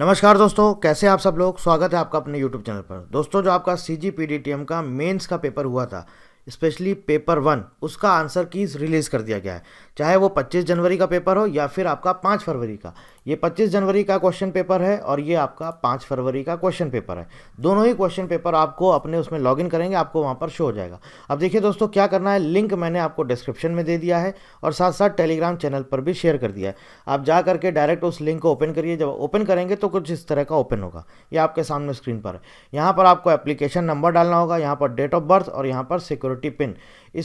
नमस्कार दोस्तों कैसे आप सब लोग स्वागत है आपका अपने यूट्यूब चैनल पर दोस्तों जो आपका C G P D T M का मेंस का पेपर हुआ था स्पेशली पेपर वन उसका आंसर कीज रिलीज़ कर दिया गया है चाहे वो 25 जनवरी का पेपर हो या फिर आपका 5 फरवरी का ये 25 जनवरी का क्वेश्चन पेपर है और ये आपका 5 फरवरी का क्वेश्चन पेपर है दोनों ही क्वेश्चन पेपर आपको अपने उसमें लॉगिन करेंगे आपको वहाँ पर शो हो जाएगा अब देखिए दोस्तों क्या करना है लिंक मैंने आपको डिस्क्रिप्शन में दे दिया है और साथ साथ टेलीग्राम चैनल पर भी शेयर कर दिया है आप जा करके डायरेक्ट उस लिंक को ओपन करिए जब ओपन करेंगे तो कुछ इस तरह का ओपन होगा ये आपके सामने स्क्रीन पर है यहाँ पर आपको एप्लीकेशन नंबर डालना होगा यहाँ पर डेट ऑफ बर्थ और यहाँ पर सिक्योरिटी पिन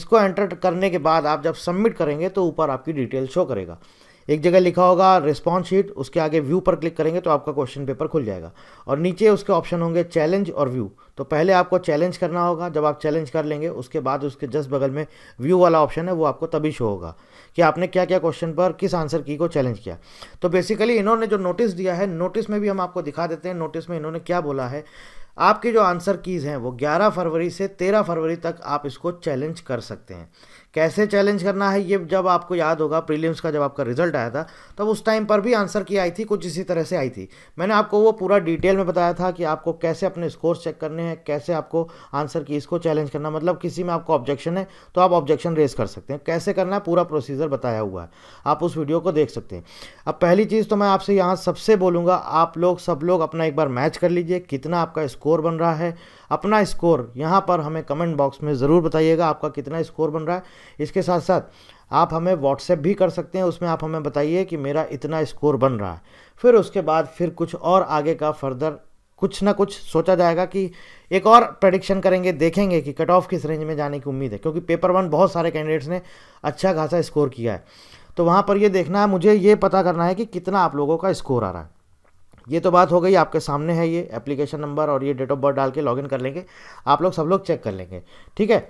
इसको एंटर करने के बाद आप जब सबमिट करेंगे तो ऊपर आपकी डिटेल शो करेगा एक जगह लिखा होगा रिस्पॉन्स शीट उसके आगे व्यू पर क्लिक करेंगे तो आपका क्वेश्चन पेपर खुल जाएगा और नीचे उसके ऑप्शन होंगे चैलेंज और व्यू तो पहले आपको चैलेंज करना होगा जब आप चैलेंज कर लेंगे उसके बाद उसके जस्ट बगल में व्यू वाला ऑप्शन है वो आपको तभी शो होगा कि आपने क्या क्या क्वेश्चन पर किस आंसर की को चैलेंज किया तो बेसिकली इन्होंने जो नोटिस दिया है नोटिस में भी हम आपको दिखा देते हैं नोटिस में इन्होंने क्या बोला है आपके जो आंसर कीज़ हैं वो 11 फरवरी से 13 फरवरी तक आप इसको चैलेंज कर सकते हैं कैसे चैलेंज करना है ये जब आपको याद होगा प्रीलिम्स का जब आपका रिजल्ट आया था तब तो उस टाइम पर भी आंसर की आई थी कुछ इसी तरह से आई थी मैंने आपको वो पूरा डिटेल में बताया था कि आपको कैसे अपने स्कोर चेक करने हैं कैसे आपको आंसर की इसको चैलेंज करना मतलब किसी में आपको ऑब्जेक्शन है तो आप ऑब्जेक्शन रेज कर सकते हैं कैसे करना है पूरा प्रोसीजर बताया हुआ है आप उस वीडियो को देख सकते हैं अब पहली चीज़ तो मैं आपसे यहाँ सबसे बोलूँगा आप लोग सब लोग अपना एक बार मैच कर लीजिए कितना आपका स्कोर स्कोर बन रहा है अपना स्कोर यहाँ पर हमें कमेंट बॉक्स में ज़रूर बताइएगा आपका कितना स्कोर बन रहा है इसके साथ साथ आप हमें व्हाट्सएप भी कर सकते हैं उसमें आप हमें बताइए कि मेरा इतना स्कोर बन रहा है फिर उसके बाद फिर कुछ और आगे का फर्दर कुछ ना कुछ सोचा जाएगा कि एक और प्रडिक्शन करेंगे देखेंगे कि कट ऑफ किस रेंज में जाने की उम्मीद है क्योंकि पेपर वन बहुत सारे कैंडिडेट्स ने अच्छा खासा स्कोर किया है तो वहाँ पर ये देखना है मुझे ये पता करना है कि कितना आप लोगों का स्कोर आ रहा है ये तो बात हो गई आपके सामने है ये एप्लीकेशन नंबर और ये डेट ऑफ बर्थ डाल के लॉगिन कर लेंगे आप लोग सब लोग चेक कर लेंगे ठीक है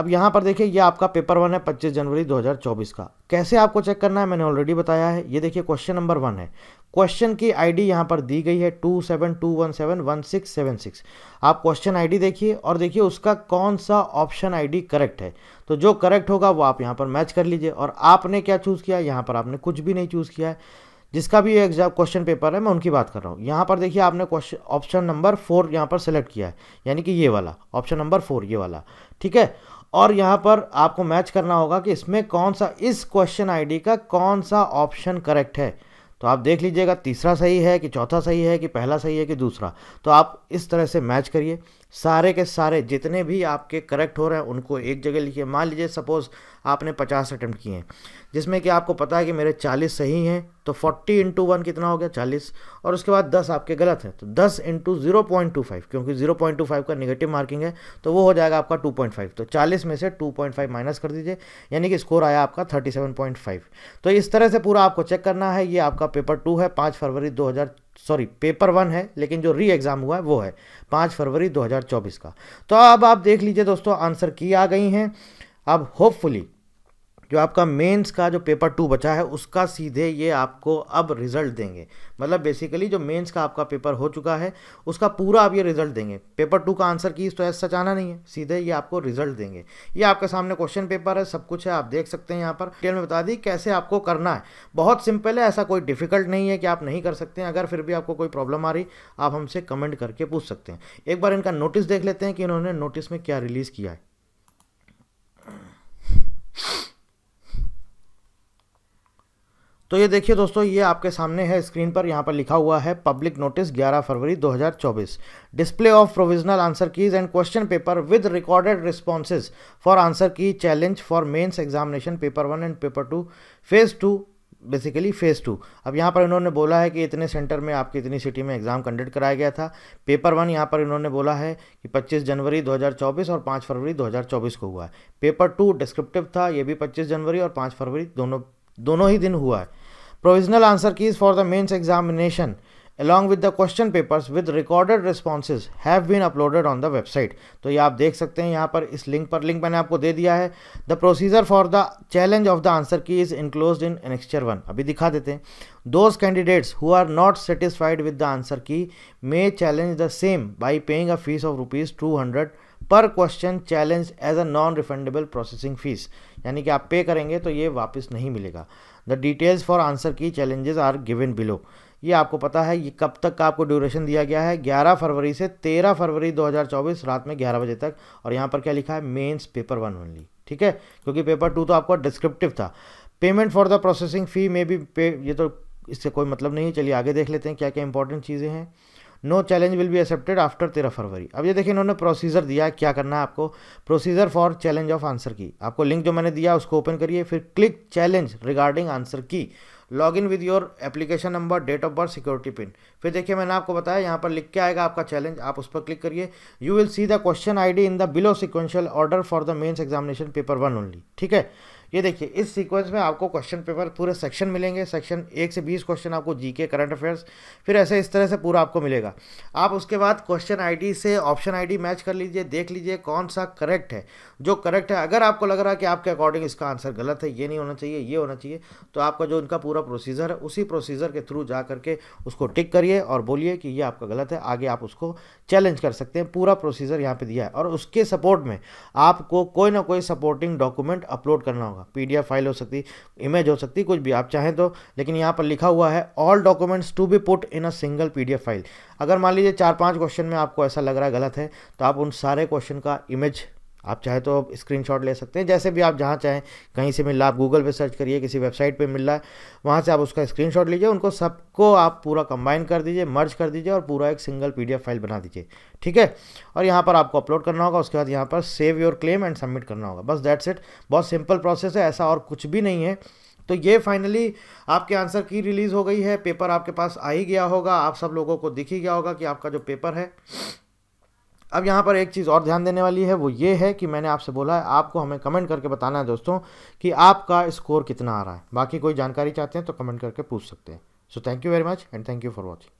अब यहाँ पर देखिए ये आपका पेपर वन है 25 जनवरी 2024 का कैसे आपको चेक करना है मैंने ऑलरेडी बताया है ये देखिए क्वेश्चन नंबर वन है क्वेश्चन की आईडी यहाँ पर दी गई है two seven two one seven one six seven six आप क्वेश्चन आईडी देखिए और देखिए उसका कौन सा ऑप्शन आईडी करेक्ट है तो जो करेक्ट होगा वो आप यहाँ पर मैच कर लीजिए और आपने क्या चूज़ किया यहाँ पर आपने कुछ भी नहीं चूज़ किया है जिसका भी एग्जाम क्वेश्चन पेपर है मैं उनकी बात कर रहा हूँ यहाँ पर देखिए आपने क्वेश्चन ऑप्शन नंबर फोर यहाँ पर सेलेक्ट किया है यानी कि ये वाला ऑप्शन नंबर फोर ये वाला ठीक है और यहाँ पर आपको मैच करना होगा कि इसमें कौन सा इस क्वेश्चन आईडी का कौन सा ऑप्शन करेक्ट है तो आप देख लीजिएगा तीसरा सही है कि चौथा सही है कि पहला सही है कि दूसरा तो आप इस तरह से मैच करिए सारे के सारे जितने भी आपके करेक्ट हो रहे हैं उनको एक जगह लिखिए मान लीजिए सपोज़ आपने पचास अटैम्प्ट किए हैं जिसमें कि आपको पता है कि मेरे चालीस सही हैं तो फोर्टी इंटू वन कितना हो गया चालीस और उसके बाद दस आपके गलत हैं तो दस into zero point two five क्योंकि ज़ीरो पॉइंट टू फाइव का निगेटिव मार्किंग है तो वो हो जाएगा आपका टू पॉइंट फाइव तो चालीस में से टू पॉइंट फाइव माइनस कर दीजिए यानी कि स्कोर आया आपका थर्टी सेवन पॉइंट फाइव तो इस तरह से पूरा आपको चेक करना है ये आपका पेपर टू है पाँच फरवरी दो हज़ार सॉरी पेपर वन है लेकिन जो री एग्ज़ाम हुआ है वो है पाँच फरवरी 2024 का तो अब आप देख लीजिए दोस्तों आंसर की आ गई हैं अब होपफुली जो आपका मेंस का जो पेपर टू बचा है उसका सीधे ये आपको अब रिज़ल्ट देंगे मतलब बेसिकली जो मेंस का आपका पेपर हो चुका है उसका पूरा आप ये रिज़ल्ट देंगे पेपर टू का आंसर की तो ऐसा सचाना नहीं है सीधे ये आपको रिज़ल्ट देंगे ये आपके सामने क्वेश्चन पेपर है सब कुछ है आप देख सकते हैं यहाँ पर डिटेल में बता दी कैसे आपको करना है बहुत सिंपल है ऐसा कोई डिफिकल्ट नहीं है कि आप नहीं कर सकते हैं अगर फिर भी आपको कोई प्रॉब्लम आ रही आप हमसे कमेंट करके पूछ सकते हैं एक बार इनका नोटिस देख लेते हैं कि इन्होंने नोटिस में क्या रिलीज़ किया है तो ये देखिए दोस्तों ये आपके सामने है स्क्रीन पर यहाँ पर लिखा हुआ है public notice 11 February 2024 display of provisional answer keys and question paper with recorded responses for answer key challenge for mains examination paper one and paper two phase two basically phase two अब यहाँ पर इन्होंने बोला है कि इतने centre में आपकी इतनी सिटी में एग्ज़ाम कंडक्ट कराया गया था पेपर वन यहाँ पर इन्होंने बोला है कि 25 जनवरी 2024 और 5 फरवरी 2024 को हुआ है पेपर टू डिस्क्रिप्टिव था ये भी 25 जनवरी और 5 फरवरी दोनों दोनों ही दिन हुआ है provisional answer keys for the mains examination along with the question papers with recorded responses have been uploaded on the website तो ये आप देख सकते हैं यहाँ पर इस लिंक पर लिंक मैंने आपको दे दिया है the procedure for the challenge of the answer key is enclose in annexure one अभी दिखा देते हैं those candidates who are not satisfied with the answer key may challenge the same by paying a fee of rupees two hundred per question challenge as a non refundable processing fee यानी कि आप पे करेंगे तो ये वापस नहीं मिलेगा the details for answer key challenges are given below ये आपको पता है ये कब तक का आपको ड्यूरेशन दिया गया है 11 फरवरी से 13 फरवरी 2024 रात में 11 बजे तक और यहाँ पर क्या लिखा है मेंस पेपर वन ओनली ठीक है क्योंकि पेपर टू तो आपका डिस्क्रिप्टिव था payment for the processing fee में भी पे ये तो इससे कोई मतलब नहीं चलिए आगे देख लेते हैं क्या क्या इंपॉर्टेंट चीज़ें हैं no challenge will be accepted after तेरह फरवरी अब ये देखिए इन्होंने प्रोसीजर दिया है क्या करना है आपको procedure for challenge of answer key आपको लिंक जो मैंने दिया उसको ओपन करिए फिर click challenge regarding answer key log in with your application number date of birth security pin फिर देखिए मैंने आपको बताया यहाँ पर लिख के आएगा आपका चैलेंज आप उस पर क्लिक करिए you will see the question ID in the below sequential order for the mains examination paper one only ठीक है ये देखिए इस सीक्वेंस में आपको क्वेश्चन पेपर पूरे सेक्शन मिलेंगे सेक्शन एक से बीस क्वेश्चन आपको जीके करंट अफेयर्स फिर ऐसे इस तरह से पूरा आपको मिलेगा आप उसके बाद क्वेश्चन आईडी से ऑप्शन आईडी मैच कर लीजिए देख लीजिए कौन सा करेक्ट है जो करेक्ट है अगर आपको लग रहा है कि आपके अकॉर्डिंग इसका आंसर गलत है ये नहीं होना चाहिए ये होना चाहिए तो आपका जो इनका पूरा प्रोसीजर है उसी प्रोसीजर के थ्रू जा करके उसको टिक करिए और बोलिए कि ये आपका गलत है आगे आप उसको चैलेंज कर सकते हैं पूरा प्रोसीजर यहाँ पर दिया है और उसके सपोर्ट में आपको कोई ना कोई सपोर्टिंग डॉक्यूमेंट अपलोड करना होगा होगा पीडीएफ फाइल हो सकती इमेज हो सकती कुछ भी आप चाहें तो लेकिन यहाँ पर लिखा हुआ है all documents to be put in a single PDF file अगर मान लीजिए चार पांच क्वेश्चन में आपको ऐसा लग रहा है गलत है तो आप उन सारे क्वेश्चन का इमेज आप चाहे तो स्क्रीन स्क्रीनशॉट ले सकते हैं जैसे भी आप जहाँ चाहें कहीं से मिल रहा आप गूगल पे सर्च करिए किसी वेबसाइट पे मिल रहा है वहाँ से आप उसका स्क्रीनशॉट लीजिए उनको सबको आप पूरा कंबाइन कर दीजिए मर्ज कर दीजिए और पूरा एक सिंगल पी फाइल बना दीजिए ठीक है और यहाँ पर आपको अपलोड करना होगा उसके बाद यहाँ पर save your claim and submit करना होगा बस दैट्स इट बहुत सिंपल प्रोसेस है ऐसा और कुछ भी नहीं है तो ये फाइनली आपके आंसर की रिलीज़ हो गई है पेपर आपके पास आ ही गया होगा आप सब लोगों को दिख ही गया होगा कि आपका जो पेपर है अब यहाँ पर एक चीज़ और ध्यान देने वाली है वो ये है कि मैंने आपसे बोला है आपको हमें कमेंट करके बताना है दोस्तों कि आपका स्कोर कितना आ रहा है बाकी कोई जानकारी चाहते हैं तो कमेंट करके पूछ सकते हैं so thank you very much and thank you for watching